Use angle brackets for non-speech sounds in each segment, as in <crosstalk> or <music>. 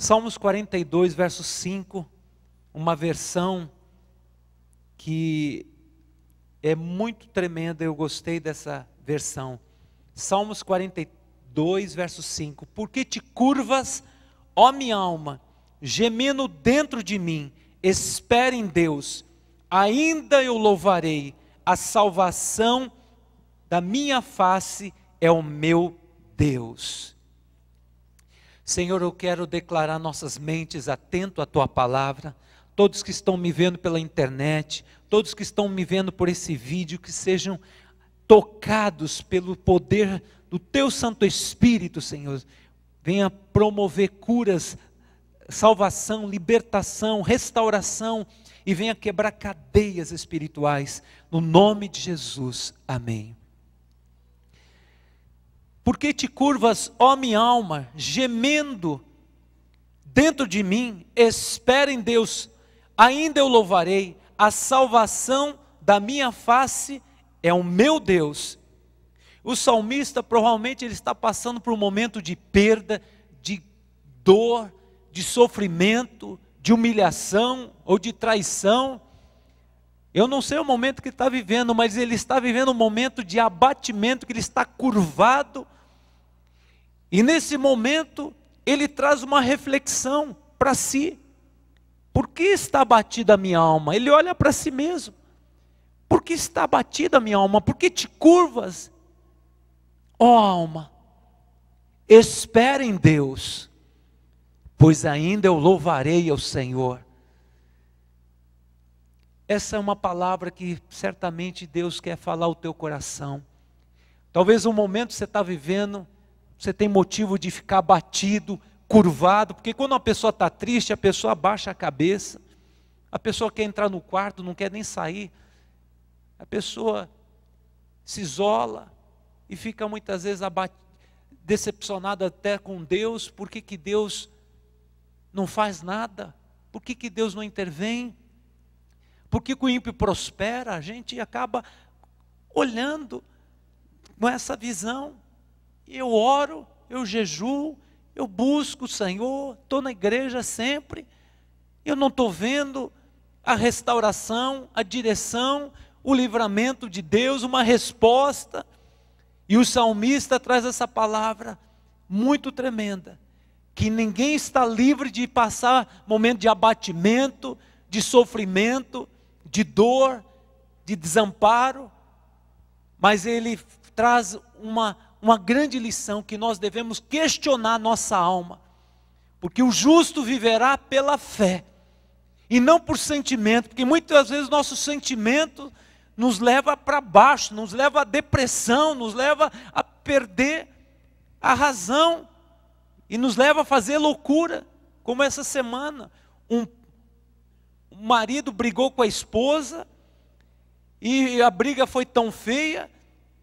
Salmos 42, verso 5, uma versão que é muito tremenda, eu gostei dessa versão. Salmos 42, verso 5: Por que te curvas, ó minha alma, gemendo dentro de mim, Espera em Deus, ainda eu louvarei, a salvação da minha face é o meu Deus. Senhor, eu quero declarar nossas mentes atento à tua palavra. Todos que estão me vendo pela internet, todos que estão me vendo por esse vídeo, que sejam tocados pelo poder do teu Santo Espírito, Senhor. Venha promover curas, salvação, libertação, restauração e venha quebrar cadeias espirituais. No nome de Jesus. Amém. Por que te curvas, ó minha alma, gemendo dentro de mim? Espera em Deus, ainda eu louvarei, a salvação da minha face é o meu Deus. O salmista provavelmente ele está passando por um momento de perda, de dor, de sofrimento, de humilhação ou de traição. Eu não sei o momento que ele está vivendo, mas ele está vivendo um momento de abatimento, que ele está curvado e nesse momento, ele traz uma reflexão para si. Por que está abatida a minha alma? Ele olha para si mesmo. Por que está abatida a minha alma? Por que te curvas? Ó oh, alma, espere em Deus, pois ainda eu louvarei ao Senhor. Essa é uma palavra que certamente Deus quer falar ao teu coração. Talvez um momento você está vivendo você tem motivo de ficar batido, curvado, porque quando uma pessoa está triste, a pessoa abaixa a cabeça, a pessoa quer entrar no quarto, não quer nem sair, a pessoa se isola e fica muitas vezes decepcionada até com Deus, por que, que Deus não faz nada? Por que, que Deus não intervém? Por que, que o ímpio prospera? A gente acaba olhando com essa visão eu oro, eu jejuo, eu busco o Senhor, estou na igreja sempre, eu não estou vendo a restauração, a direção, o livramento de Deus, uma resposta. E o salmista traz essa palavra muito tremenda, que ninguém está livre de passar momento de abatimento, de sofrimento, de dor, de desamparo, mas ele traz uma uma grande lição que nós devemos questionar nossa alma, porque o justo viverá pela fé e não por sentimento, porque muitas vezes nosso sentimento nos leva para baixo, nos leva à depressão, nos leva a perder a razão e nos leva a fazer loucura, como essa semana. Um, um marido brigou com a esposa e a briga foi tão feia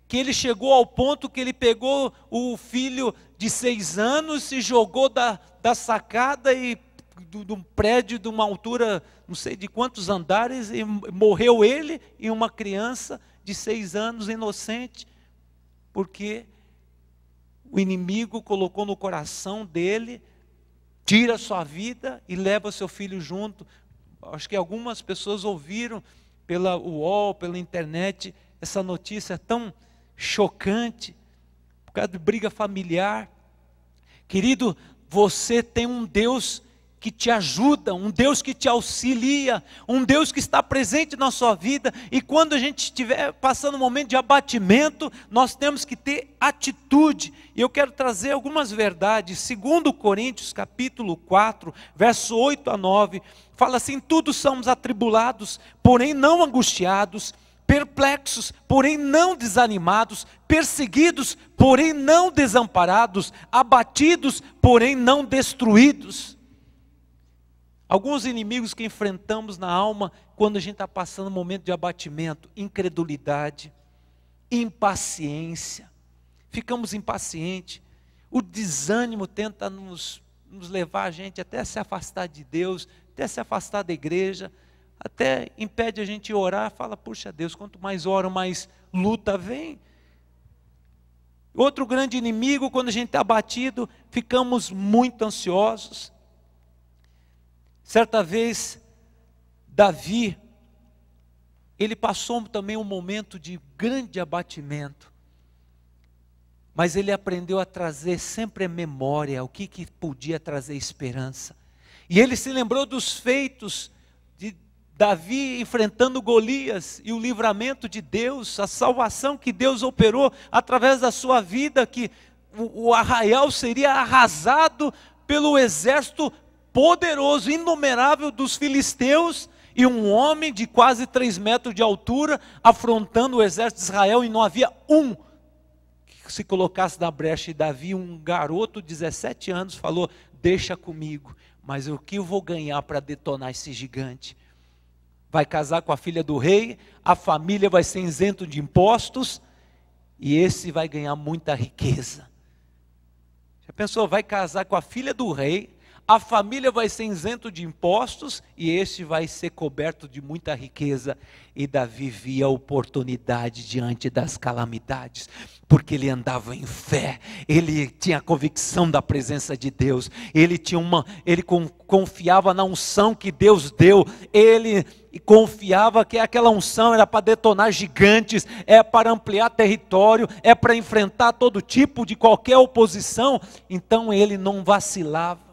que ele chegou ao ponto que ele pegou o filho de seis anos e jogou da, da sacada e de um prédio de uma altura, não sei de quantos andares, e morreu ele e uma criança de seis anos inocente, porque o inimigo colocou no coração dele, tira sua vida e leva seu filho junto. Acho que algumas pessoas ouviram pela UOL, pela internet, essa notícia tão chocante, por causa de briga familiar. Querido, você tem um Deus que te ajuda, um Deus que te auxilia, um Deus que está presente na sua vida. E quando a gente estiver passando um momento de abatimento, nós temos que ter atitude. E eu quero trazer algumas verdades. Segundo Coríntios, capítulo 4, verso 8 a 9, fala assim: "Todos somos atribulados, porém não angustiados, perplexos, porém não desanimados, perseguidos, porém não desamparados, abatidos, porém não destruídos. Alguns inimigos que enfrentamos na alma quando a gente está passando um momento de abatimento, incredulidade, impaciência, ficamos impacientes, o desânimo tenta nos, nos levar a gente até se afastar de Deus, até se afastar da igreja, até impede a gente orar, fala, puxa Deus, quanto mais oro, mais luta vem. Outro grande inimigo, quando a gente está abatido, ficamos muito ansiosos. Certa vez, Davi, ele passou também um momento de grande abatimento, mas ele aprendeu a trazer sempre a memória, o que, que podia trazer esperança. E ele se lembrou dos feitos Davi enfrentando Golias e o livramento de Deus, a salvação que Deus operou através da sua vida, que o, arraial seria arrasado pelo exército poderoso, inumerável dos filisteus, e um homem de quase três metros de altura afrontando o exército de Israel, e não havia um que se colocasse na brecha. E Davi, um garoto de 17 anos, falou: Deixa comigo, mas o que eu vou ganhar para detonar esse gigante? vai casar com a filha do rei, a família vai ser isento de impostos e esse vai ganhar muita riqueza. Já pensou, vai casar com a filha do rei, a família vai ser isento de impostos e este vai ser coberto de muita riqueza. E Davi via oportunidade diante das calamidades, porque ele andava em fé, ele tinha a convicção da presença de Deus, ele tinha uma, ele confiava na unção que Deus deu, ele confiava que aquela unção era para detonar gigantes, é para ampliar território, é para enfrentar todo tipo de qualquer oposição, então ele não vacilava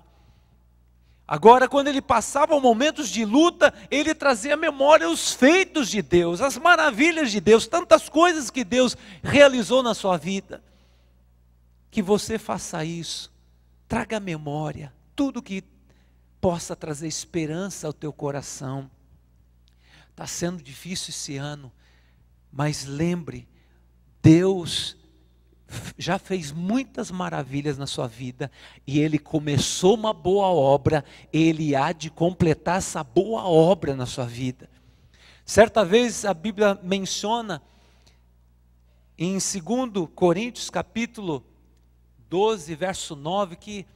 Agora, quando ele passava momentos de luta, ele trazia à memória os feitos de Deus, as maravilhas de Deus, tantas coisas que Deus realizou na sua vida. Que você faça isso, traga à memória tudo que possa trazer esperança ao teu coração. Está sendo difícil esse ano, mas lembre, Deus já fez muitas maravilhas na sua vida e ele começou uma boa obra, ele há de completar essa boa obra na sua vida. Certa vez a Bíblia menciona em 2 Coríntios capítulo 12, verso 9 que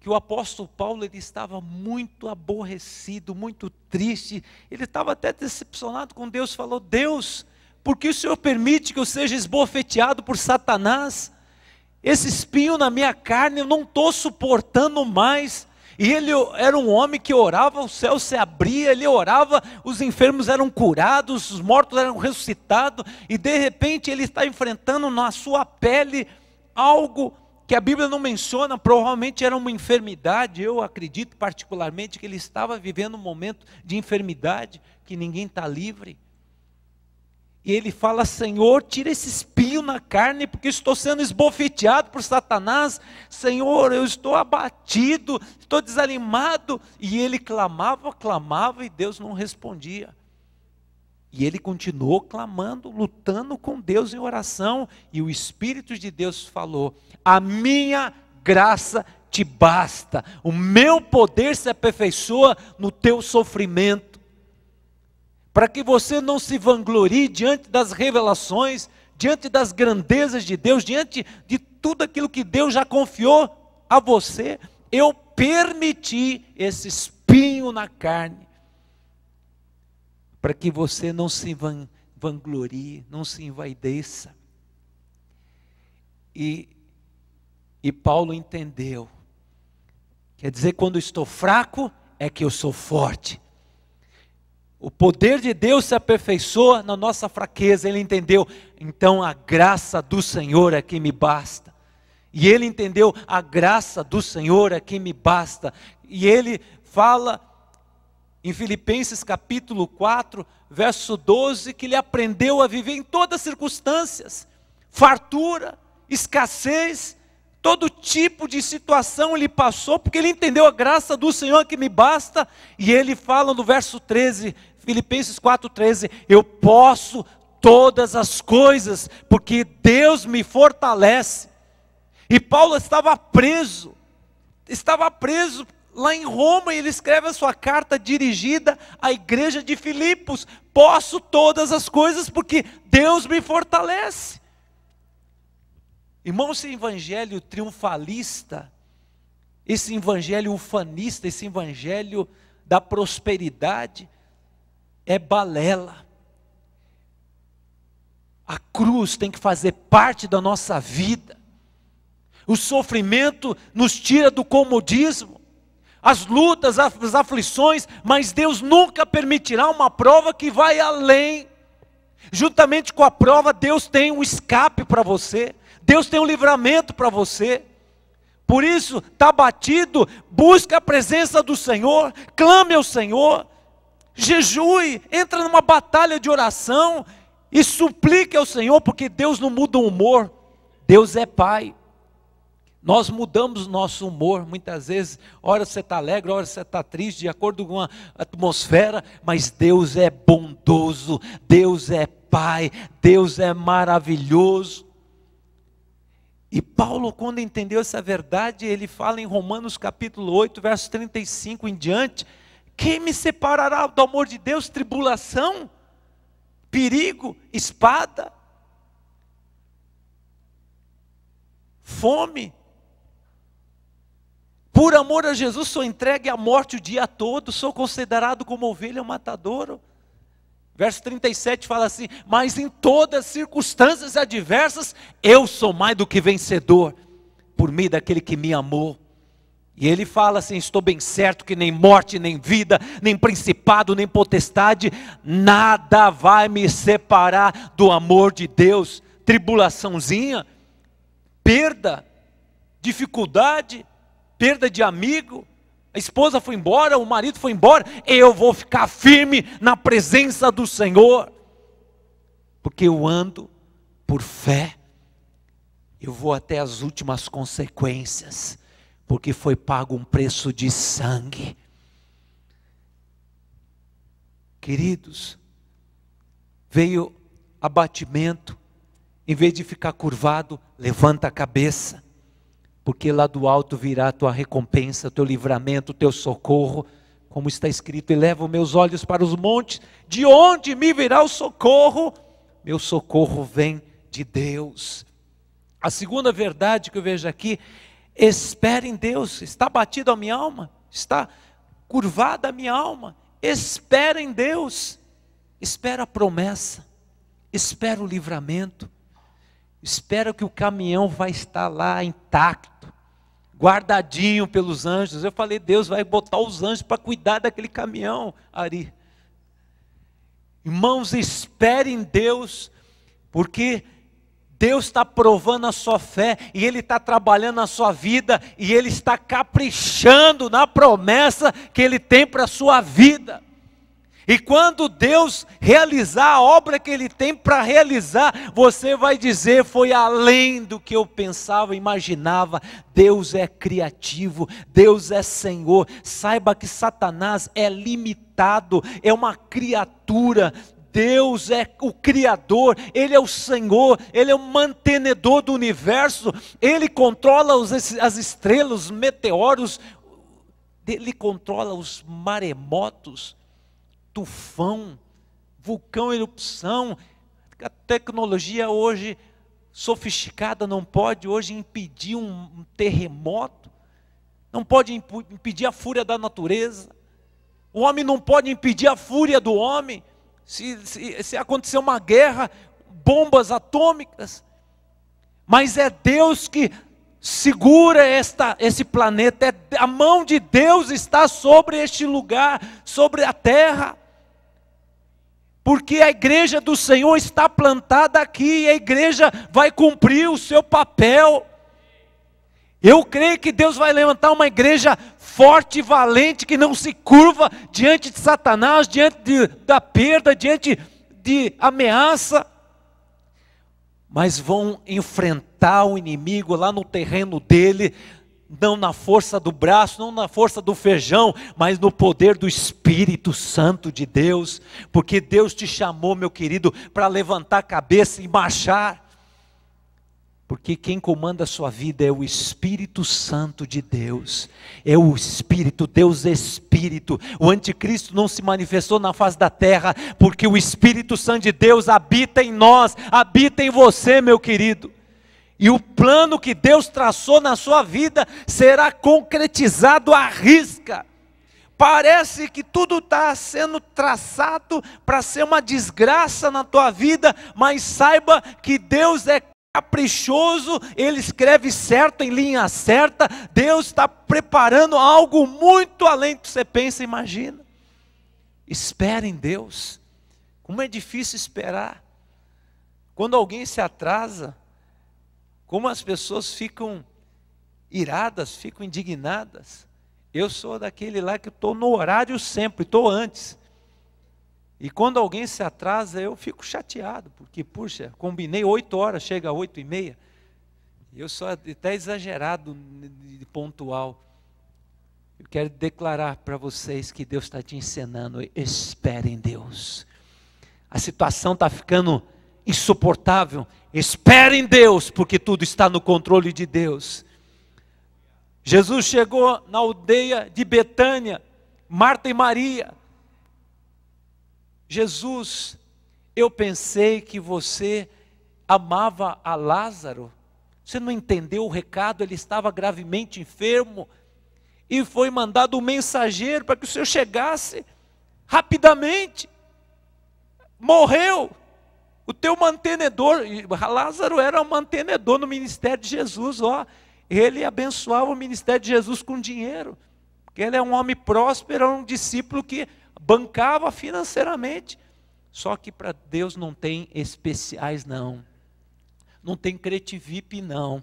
que o apóstolo Paulo ele estava muito aborrecido, muito triste, ele estava até decepcionado com Deus, falou: "Deus, porque o Senhor permite que eu seja esbofeteado por Satanás? Esse espinho na minha carne eu não estou suportando mais. E ele era um homem que orava, o céu se abria, ele orava, os enfermos eram curados, os mortos eram ressuscitados, e de repente ele está enfrentando na sua pele algo que a Bíblia não menciona, provavelmente era uma enfermidade. Eu acredito particularmente que ele estava vivendo um momento de enfermidade que ninguém está livre. E ele fala: Senhor, tira esse espinho na carne, porque estou sendo esbofeteado por Satanás. Senhor, eu estou abatido, estou desanimado. E ele clamava, clamava e Deus não respondia. E ele continuou clamando, lutando com Deus em oração. E o Espírito de Deus falou: A minha graça te basta, o meu poder se aperfeiçoa no teu sofrimento para que você não se vanglorie diante das revelações, diante das grandezas de Deus, diante de tudo aquilo que Deus já confiou a você. Eu permiti esse espinho na carne, para que você não se vanglorie, não se envaideça. E, e Paulo entendeu. Quer dizer, quando estou fraco, é que eu sou forte. O poder de Deus se aperfeiçoa na nossa fraqueza. Ele entendeu, então a graça do Senhor é que me basta. E ele entendeu, a graça do Senhor é que me basta. E ele fala em Filipenses capítulo 4, verso 12, que ele aprendeu a viver em todas as circunstâncias, fartura, escassez, todo tipo de situação ele passou, porque ele entendeu a graça do Senhor é que me basta, e ele fala no verso 13: Filipenses 4,13, eu posso todas as coisas, porque Deus me fortalece. E Paulo estava preso, estava preso lá em Roma, e ele escreve a sua carta dirigida à igreja de Filipos: Posso todas as coisas, porque Deus me fortalece. Irmão, esse evangelho triunfalista, esse evangelho ufanista, esse evangelho da prosperidade, é balela. A cruz tem que fazer parte da nossa vida. O sofrimento nos tira do comodismo, as lutas, as aflições, mas Deus nunca permitirá uma prova que vai além. Juntamente com a prova, Deus tem um escape para você, Deus tem um livramento para você. Por isso, está batido, busca a presença do Senhor, clame ao Senhor, jejue, entra numa batalha de oração e suplique ao Senhor, porque Deus não muda o humor, Deus é Pai. Nós mudamos nosso humor muitas vezes, hora você está alegre, hora você está triste, de acordo com a atmosfera, mas Deus é bondoso, Deus é Pai, Deus é maravilhoso. E Paulo, quando entendeu essa verdade, ele fala em Romanos capítulo 8, verso 35 em diante, quem me separará do amor de Deus? Tribulação? Perigo? Espada? Fome? Por amor a Jesus, sou entregue à morte o dia todo, sou considerado como ovelha matadouro. Verso 37 fala assim: Mas em todas circunstâncias adversas, eu sou mais do que vencedor, por meio daquele que me amou. E ele fala assim: Estou bem certo que nem morte, nem vida, nem principado, nem potestade, nada vai me separar do amor de Deus. Tribulaçãozinha, perda, dificuldade, perda de amigo, a esposa foi embora, o marido foi embora, eu vou ficar firme na presença do Senhor, porque eu ando por fé, eu vou até as últimas consequências porque foi pago um preço de sangue. Queridos, veio abatimento, em vez de ficar curvado, levanta a cabeça, porque lá do alto virá a tua recompensa, teu livramento, teu socorro, como está escrito: eleva os meus olhos para os montes, de onde me virá o socorro? Meu socorro vem de Deus. A segunda verdade que eu vejo aqui Espere em Deus. Está batido a minha alma? Está curvada a minha alma? Espera em Deus. Espera a promessa. Espera o livramento. Espera que o caminhão vai estar lá intacto, guardadinho pelos anjos. Eu falei, Deus vai botar os anjos para cuidar daquele caminhão, Ari. Irmãos, espere em Deus, porque Deus está provando a sua fé e Ele está trabalhando a sua vida e Ele está caprichando na promessa que Ele tem para a sua vida. E quando Deus realizar a obra que Ele tem para realizar, você vai dizer: foi além do que eu pensava, imaginava. Deus é criativo, Deus é Senhor. Saiba que Satanás é limitado, é uma criatura, Deus é o Criador, Ele é o Senhor, Ele é o mantenedor do universo, Ele controla os, as estrelas, os meteoros, Ele controla os maremotos, tufão, vulcão, erupção. A tecnologia hoje sofisticada não pode hoje impedir um terremoto, não pode impedir a fúria da natureza. O homem não pode impedir a fúria do homem se, se, se acontecer uma guerra, bombas atômicas. Mas é Deus que segura esta, esse planeta, é, a mão de Deus está sobre este lugar, sobre a terra. Porque a igreja do Senhor está plantada aqui e a igreja vai cumprir o seu papel. Eu creio que Deus vai levantar uma igreja forte e valente que não se curva diante de Satanás, diante de, da perda, diante de ameaça, mas vão enfrentar o inimigo lá no terreno dele, não na força do braço, não na força do feijão, mas no poder do Espírito Santo de Deus, porque Deus te chamou, meu querido, para levantar a cabeça e marchar. Porque quem comanda a sua vida é o Espírito Santo de Deus. É o Espírito, Deus é Espírito. O anticristo não se manifestou na face da terra, porque o Espírito Santo de Deus habita em nós, habita em você, meu querido. E o plano que Deus traçou na sua vida será concretizado à risca. Parece que tudo está sendo traçado para ser uma desgraça na tua vida, mas saiba que Deus é é caprichoso, ele escreve certo, em linha certa. Deus está preparando algo muito além do que você pensa e imagina. Espere em Deus. Como é difícil esperar. Quando alguém se atrasa, como as pessoas ficam iradas, ficam indignadas. Eu sou daquele lá que estou no horário sempre, estou antes. E quando alguém se atrasa, eu fico chateado, porque, puxa, combinei oito horas, chega oito e meia. Eu sou até exagerado de pontual. Eu quero declarar para vocês que Deus está te ensinando, espere em Deus. A situação está ficando insuportável, espere em Deus, porque tudo está no controle de Deus. Jesus chegou na aldeia de Betânia, Marta e Maria Jesus, eu pensei que você amava a Lázaro. Você não entendeu o recado, ele estava gravemente enfermo e foi mandado um mensageiro para que o senhor chegasse rapidamente. Morreu. O teu mantenedor, Lázaro era o mantenedor no ministério de Jesus, ó. Ele abençoava o ministério de Jesus com dinheiro, porque ele é um homem próspero, é um discípulo que bancava financeiramente. Só que para Deus não tem especiais, não. Não tem VIP não.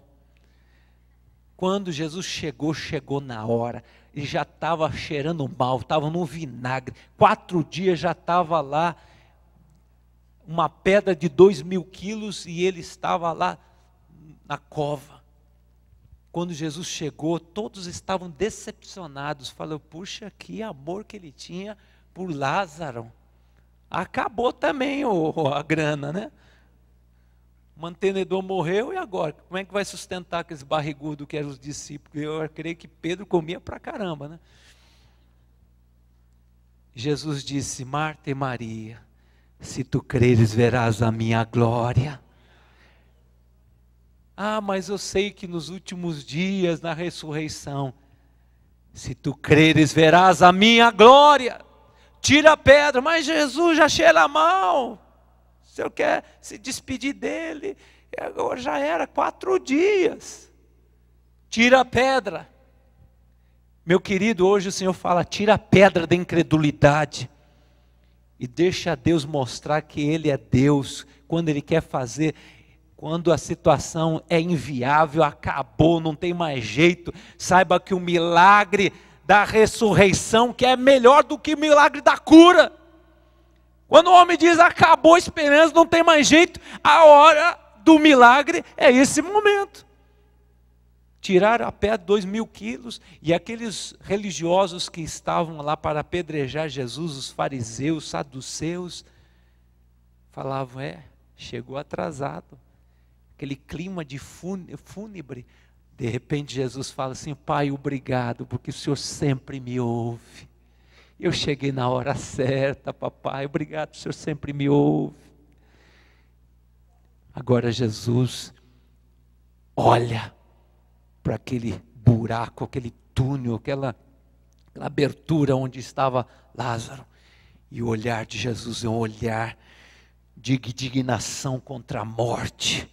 Quando Jesus chegou, chegou na hora. E já estava cheirando mal, estava no vinagre. Quatro dias já estava lá. Uma pedra de dois mil quilos e ele estava lá na cova. Quando Jesus chegou, todos estavam decepcionados. Falou, puxa, que amor que ele tinha por Lázaro, acabou também o, a grana, né? O mantenedor morreu e agora? Como é que vai sustentar aqueles barrigudos que eram os discípulos? Eu creio que Pedro comia pra caramba, né? Jesus disse: Marta e Maria, se tu creres, verás a minha glória. Ah, mas eu sei que nos últimos dias, na ressurreição, se tu creres, verás a minha glória tira a pedra, mas Jesus já cheira mal. O senhor quer se despedir dele? Agora já era quatro dias. Tira a pedra. Meu querido, hoje o Senhor fala: tira a pedra da incredulidade e deixa Deus mostrar que Ele é Deus quando Ele quer fazer. Quando a situação é inviável, acabou, não tem mais jeito, saiba que o milagre da ressurreição, que é melhor do que o milagre da cura. Quando o homem diz acabou a esperança, não tem mais jeito, a hora do milagre é esse momento. Tiraram a pé dois mil quilos e aqueles religiosos que estavam lá para apedrejar Jesus, os fariseus, saduceus, falavam: é, chegou atrasado. Aquele clima de fúnebre de repente Jesus fala assim: Pai, obrigado, porque o Senhor sempre me ouve. Eu cheguei na hora certa, papai, obrigado, o Senhor sempre me ouve. Agora Jesus olha para aquele buraco, aquele túnel, aquela, aquela abertura onde estava Lázaro. E o olhar de Jesus é um olhar de indignação contra a morte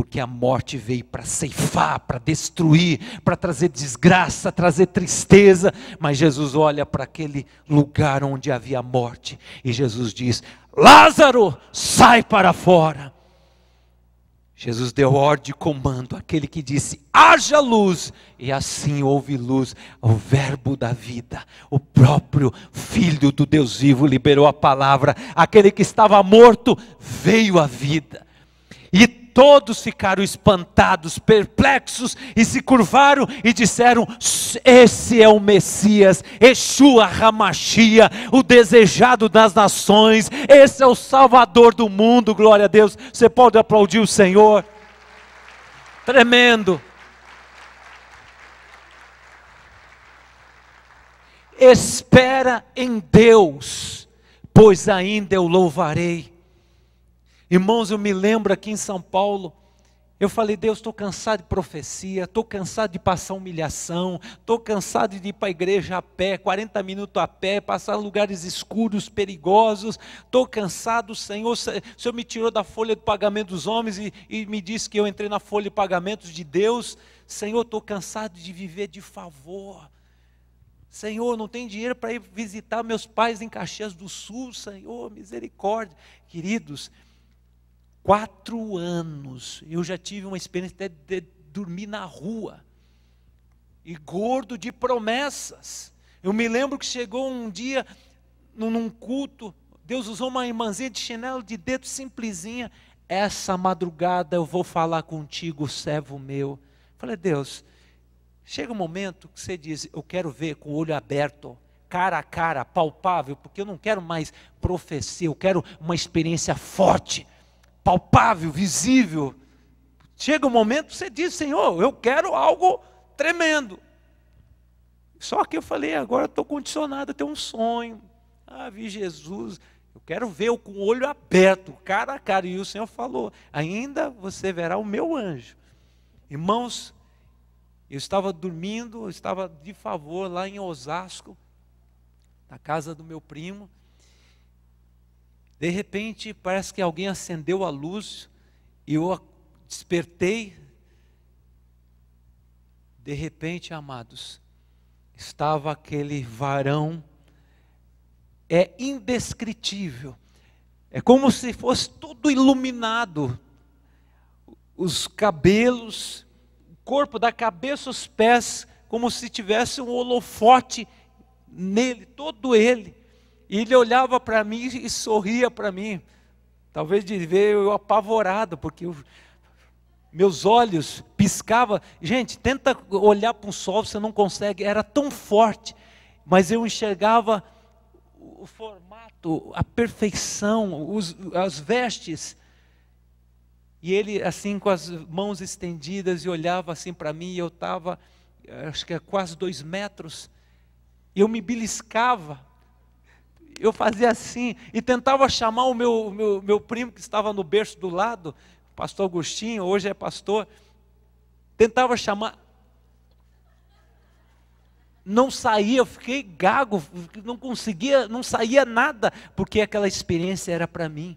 porque a morte veio para ceifar, para destruir, para trazer desgraça, trazer tristeza. Mas Jesus olha para aquele lugar onde havia morte e Jesus diz: Lázaro, sai para fora. Jesus deu ordem e comando àquele que disse: haja luz, e assim houve luz. O Verbo da vida, o próprio Filho do Deus vivo, liberou a palavra. Aquele que estava morto veio à vida. E todos ficaram espantados, perplexos e se curvaram e disseram: Esse é o Messias, Yeshua Ramachia, o desejado das nações, esse é o Salvador do mundo, glória a Deus. Você pode aplaudir o Senhor? Tremendo. Espera em Deus, pois ainda eu louvarei. Irmãos, eu me lembro aqui em São Paulo, eu falei, Deus, estou cansado de profecia, estou cansado de passar humilhação, estou cansado de ir para a igreja a pé, 40 minutos a pé, passar lugares escuros, perigosos, estou cansado, Senhor, o Senhor me tirou da folha de pagamento dos homens e, e me disse que eu entrei na folha de pagamentos de Deus, Senhor, estou cansado de viver de favor, Senhor, não tem dinheiro para ir visitar meus pais em Caxias do Sul, Senhor, misericórdia, queridos, Quatro anos. Eu já tive uma experiência de, de dormir na rua. E gordo de promessas. Eu me lembro que chegou um dia num culto, Deus usou uma irmãzinha de chinelo de dedo simplesinha. Essa madrugada eu vou falar contigo, servo meu. Falei, Deus, chega um momento que você diz, eu quero ver com o olho aberto, cara a cara, palpável, porque eu não quero mais profecia, eu quero uma experiência forte palpável, visível. Chega um momento você diz, Senhor, eu quero algo tremendo. Só que eu falei, agora estou condicionado a ter um sonho. Ah, vi Jesus. Eu quero ver com o olho aberto, cara a cara. E o Senhor falou: ainda você verá o meu anjo. Irmãos, eu estava dormindo, eu estava de favor lá em Osasco, na casa do meu primo. De repente, parece que alguém acendeu a luz e eu despertei. De repente, amados, estava aquele varão. É indescritível. É como se fosse tudo iluminado. Os cabelos, o corpo da cabeça aos pés, como se tivesse um holofote nele, todo ele. E ele olhava para mim e sorria para mim. Talvez de ver eu apavorado, porque eu, meus olhos piscavam. Gente, tenta olhar para um sol, você não consegue. Era tão forte, mas eu enxergava o formato, a perfeição, os, as vestes. E ele, assim, com as mãos estendidas, e olhava assim para mim, e eu estava, eh, acho que é quase dois metros, e eu me beliscava eu fazia assim e tentava chamar o meu, meu, meu primo que estava no berço do lado, pastor Agostinho, hoje é pastor. Tentava chamar, não saía, eu fiquei gago, não conseguia, não saía nada, porque aquela experiência era para mim.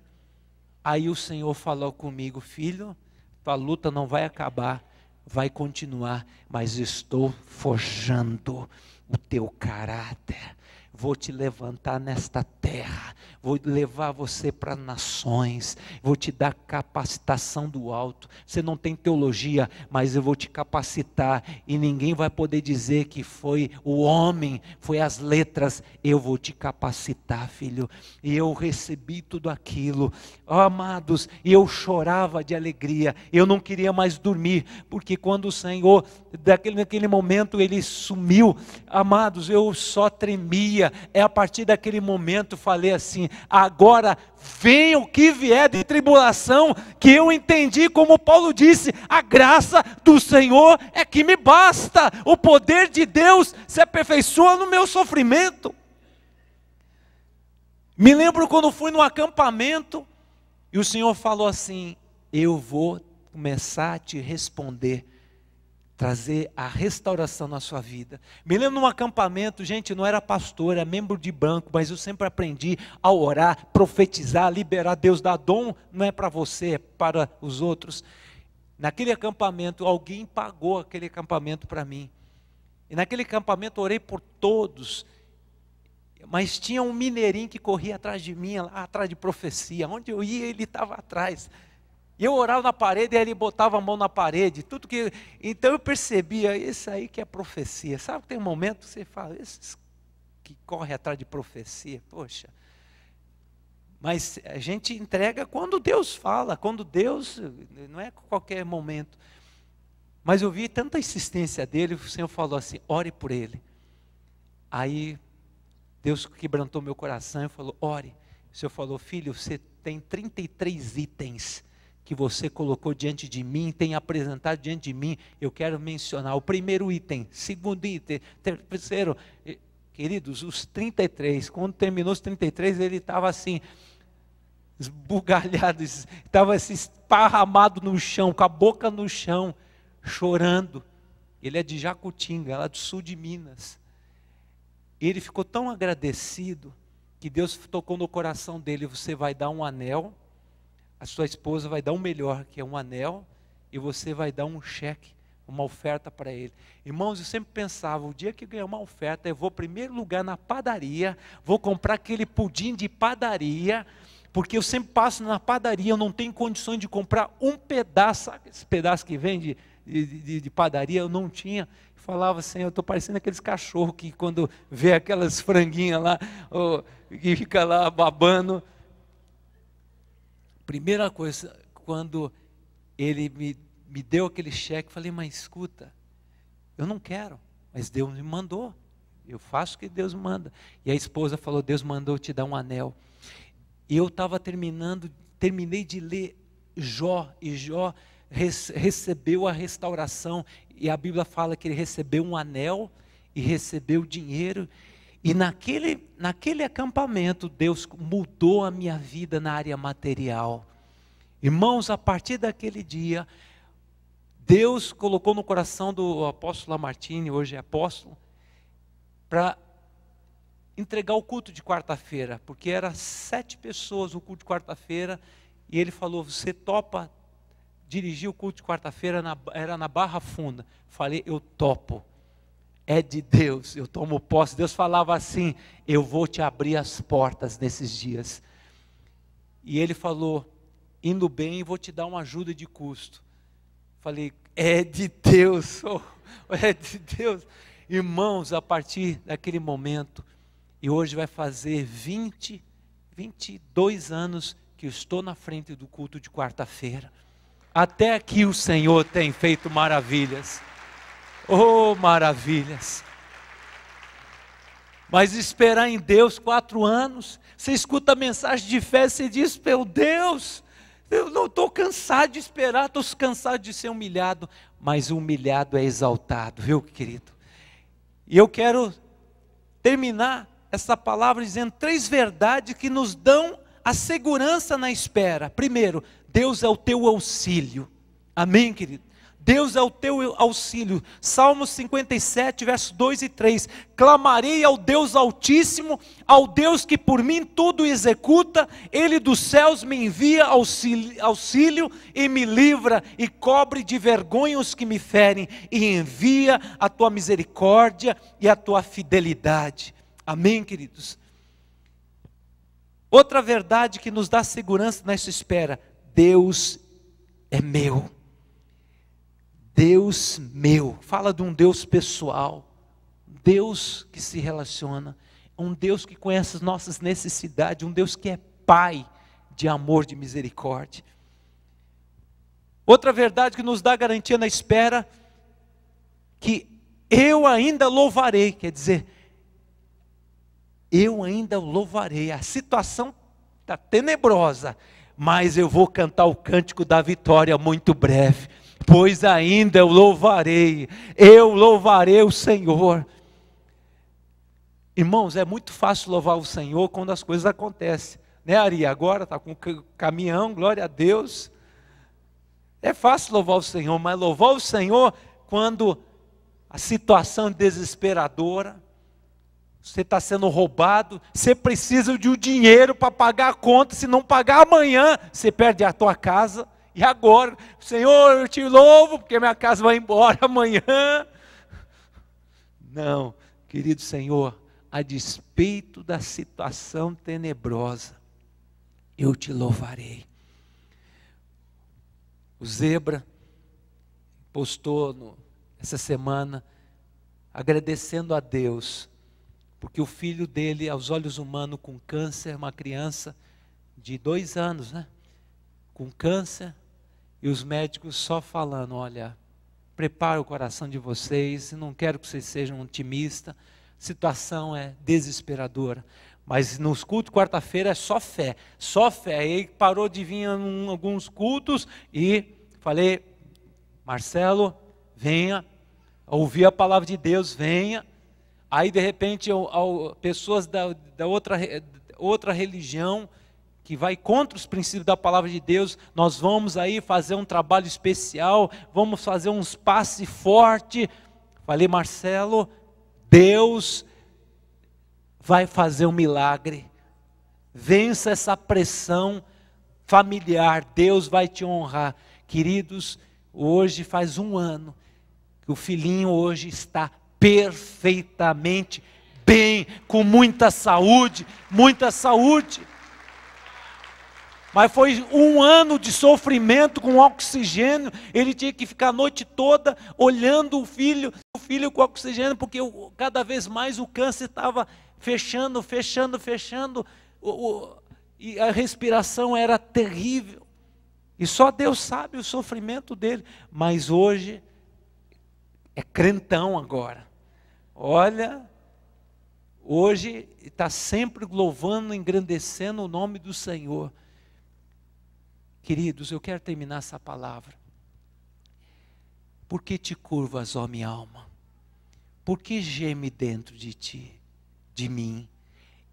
Aí o Senhor falou comigo, filho, tua luta não vai acabar, vai continuar, mas estou forjando o teu caráter vou te levantar nesta terra, vou levar você para nações, vou te dar capacitação do alto. Você não tem teologia, mas eu vou te capacitar e ninguém vai poder dizer que foi o homem, foi as letras. Eu vou te capacitar, filho. E eu recebi tudo aquilo. Oh, amados, eu chorava de alegria. Eu não queria mais dormir, porque quando o Senhor, daquele, naquele momento ele sumiu, amados, eu só tremia dia, é a partir daquele momento falei assim: agora vem o que vier de tribulação, que eu entendi, como Paulo disse, a graça do Senhor é que me basta, o poder de Deus se aperfeiçoa no meu sofrimento. Me lembro quando fui no acampamento e o Senhor falou assim: Eu vou começar a te responder trazer a restauração na sua vida. Me lembro num acampamento, gente, não era pastor, era membro de banco, mas eu sempre aprendi a orar, profetizar, liberar Deus dá dom, não é para você, é para os outros. Naquele acampamento, alguém pagou aquele acampamento para mim. E naquele acampamento orei por todos. Mas tinha um mineirinho que corria atrás de mim, lá atrás de profecia. Onde eu ia, ele estava atrás. E eu orava na parede e ele botava a mão na parede, tudo que. Então eu percebia, isso aí que é profecia. Sabe que tem um momento que você fala, esses que corre atrás de profecia, poxa. Mas a gente entrega quando Deus fala, quando Deus, não é qualquer momento. Mas eu vi tanta insistência dele, o Senhor falou assim: ore por ele. Aí Deus quebrantou meu coração e falou: ore. O Senhor falou: filho, você tem 33 itens que você colocou diante de mim, tem apresentado diante de mim, eu quero mencionar o primeiro item, segundo item, terceiro. Queridos, os 33, quando terminou os 33, ele estava assim, esbugalhado, estava assim, esparramado no chão, com a boca no chão, chorando. Ele é de Jacutinga, lá do sul de Minas. Ele ficou tão agradecido que Deus tocou no coração dele: você vai dar um anel a sua esposa vai dar o um melhor, que é um anel, e você vai dar um cheque, uma oferta para ele. Irmãos, eu sempre pensava, o dia que eu ganhar uma oferta, eu vou primeiro lugar na padaria, vou comprar aquele pudim de padaria, porque eu sempre passo na padaria, eu não tenho condições de comprar um pedaço, sabe esse pedaço que vende de, de, de padaria, eu não tinha. falava assim, eu estou parecendo aqueles cachorros que quando vê aquelas franguinhas lá, oh, e fica lá babando, Primeira coisa, quando ele me, me deu aquele cheque, falei, mas escuta, eu não quero, mas Deus me mandou. Eu faço o que Deus manda. E a esposa falou: Deus mandou te dar um anel. E eu estava terminando, terminei de ler Jó, e Jó recebeu a restauração, e a Bíblia fala que ele recebeu um anel e recebeu dinheiro, e naquele, naquele acampamento, Deus mudou a minha vida na área material. Irmãos, a partir daquele dia, Deus colocou no coração do apóstolo Lamartine, hoje é apóstolo, para entregar o culto de quarta-feira, porque era sete pessoas o culto de quarta-feira, e ele falou: Você topa dirigir o culto de quarta-feira? Era na Barra Funda. Falei: Eu topo é de Deus, eu tomo posse. Deus falava assim: Eu vou te abrir as portas nesses dias. E ele falou: Indo bem, vou te dar uma ajuda de custo. Falei: É de Deus, <laughs> oh, é de Deus. Irmãos, a partir daquele momento, e hoje vai fazer 20, 22 anos que estou na frente do culto de quarta-feira. Até aqui o Senhor tem feito maravilhas. Oh, maravilhas! Mas esperar em Deus quatro anos, você escuta a mensagem de fé, você diz, meu Deus, eu não estou cansado de esperar, estou cansado de ser humilhado, mas o humilhado é exaltado, viu, querido? E eu quero terminar essa palavra dizendo três verdades que nos dão a segurança na espera. Primeiro, Deus é o teu auxílio. Amém, querido? Deus é o teu auxílio. Salmos 57, verso 2 e 3. Clamarei ao Deus Altíssimo, ao Deus que por mim tudo executa, ele dos céus me envia auxílio, auxílio e me livra, e cobre de vergonha os que me ferem, e envia a tua misericórdia e a tua fidelidade. Amém, queridos? Outra verdade que nos dá segurança nessa espera: Deus é meu. Deus meu. Fala de um Deus pessoal, Deus que se relaciona, um Deus que conhece as nossas necessidades, um Deus que é Pai de amor, de misericórdia. Outra verdade que nos dá garantia na espera, que eu ainda louvarei, quer dizer, eu ainda louvarei. A situação está tenebrosa, mas eu vou cantar o cântico da vitória muito breve pois ainda eu louvarei, eu louvarei o Senhor. Irmãos, é muito fácil louvar o Senhor quando as coisas acontecem. Né, Ari? Agora está com caminhão, glória a Deus. É fácil louvar o Senhor, mas louvar o Senhor quando a situação é desesperadora, você está sendo roubado, você precisa de um dinheiro para pagar a conta, se não pagar amanhã, você perde a tua casa. E agora, Senhor, eu te louvo porque minha casa vai embora <laughs> amanhã. Não, querido Senhor, a despeito da situação tenebrosa, eu te louvarei. O Zebra postou no, essa semana agradecendo a Deus, porque o filho dele, aos olhos humanos, com câncer, uma criança de dois anos, né? Com câncer, e os médicos só falando: olha, prepara o coração de vocês, não quero que vocês sejam otimistas, situação é desesperadora. Mas nos cultos quarta-feira é só fé, só fé. E parou de vir em alguns cultos e falei, Marcelo, venha, ouvir a palavra de Deus, venha. Aí de repente eu, eu, pessoas da, da outra, outra religião que vai contra os princípios da palavra de Deus, nós vamos aí fazer um trabalho especial, vamos fazer uns passe forte. Falei, Marcelo, Deus vai fazer um milagre. Vença essa pressão familiar, Deus vai te honrar. Queridos, hoje faz um ano que o filhinho hoje está perfeitamente bem, com muita saúde, muita saúde. Mas foi um ano de sofrimento com oxigênio. Ele tinha que ficar a noite toda olhando o filho, o filho com oxigênio, porque cada vez mais o câncer estava fechando, fechando, fechando. O, o, e a respiração era terrível. E só Deus sabe o sofrimento dele. Mas hoje é crentão agora. Olha, hoje está sempre louvando, engrandecendo o nome do Senhor. Queridos, eu quero terminar essa palavra. Por que te curvas, ó minha alma? Por que geme dentro de ti, de mim?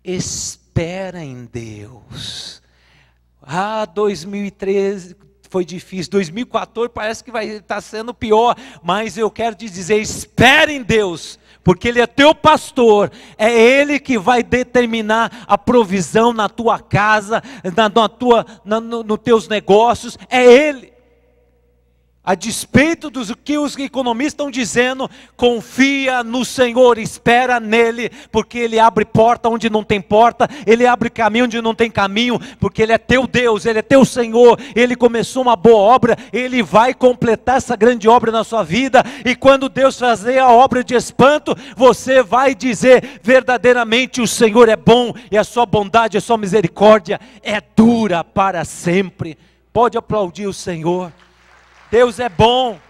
Espera em Deus. Ah, 2013, foi difícil. 2014 parece que vai estar tá sendo pior, mas eu quero te dizer: espera em Deus, porque Ele é teu pastor, é Ele que vai determinar a provisão na tua casa, na, na tua, na, no, nos teus negócios, é Ele a despeito do que os economistas estão dizendo, confia no Senhor, espera nele, porque ele abre porta onde não tem porta, ele abre caminho onde não tem caminho, porque ele é teu Deus, ele é teu Senhor, ele começou uma boa obra, ele vai completar essa grande obra na sua vida, e quando Deus fazer a obra de espanto, você vai dizer verdadeiramente: o Senhor é bom e a sua bondade, a sua misericórdia é dura para sempre. Pode aplaudir o Senhor. Deus é bom.